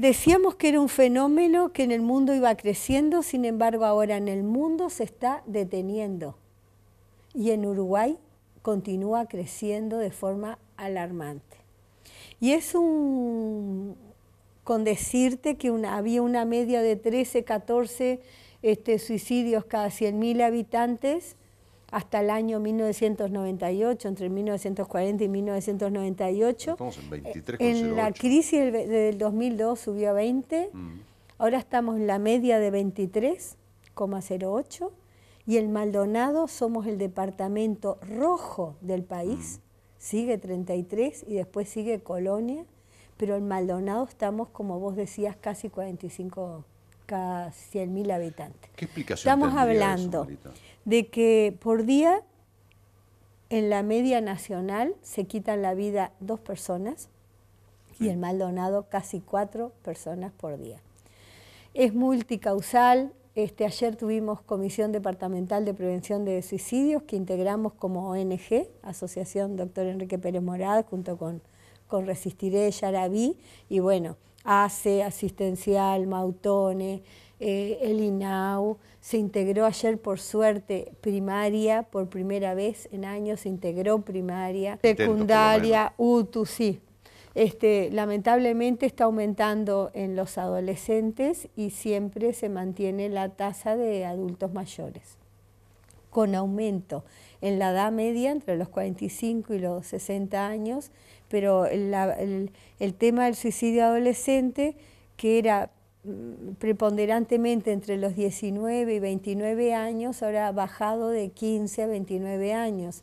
Decíamos que era un fenómeno que en el mundo iba creciendo, sin embargo ahora en el mundo se está deteniendo y en Uruguay continúa creciendo de forma alarmante. Y es un, con decirte que había una media de 13, 14 este, suicidios cada 100.000 habitantes hasta el año 1998, entre 1940 y 1998. Estamos en 23, En la crisis del, 2002 subió a 20, mm. ahora estamos en la media de 23,08 y el Maldonado somos el departamento rojo del país, mm. sigue 33 y después sigue Colonia, pero el Maldonado estamos, como vos decías, casi 45 cada 100.000 habitantes. ¿Qué explicación Estamos hablando de que por día en la media nacional se quitan la vida dos personas y en Maldonado casi cuatro personas por día. Es multicausal. Este, ayer tuvimos Comisión Departamental de Prevención de Suicidios que integramos como ONG, Asociación Doctor Enrique Pérez Morada, junto con, con Resistiré Yarabí. Y bueno, ACE, Asistencial, Mautone, eh, el INAU. Se integró ayer, por suerte, primaria, por primera vez en años se integró primaria, secundaria, UTU, sí. Este, lamentablemente está aumentando en los adolescentes y siempre se mantiene la tasa de adultos mayores con aumento. En la edad media, entre los 45 y los 60 años, pero el tema del suicidio adolescente, que era mm, preponderantemente entre los 19 y 29 años, ahora ha bajado de 15 a 29 años.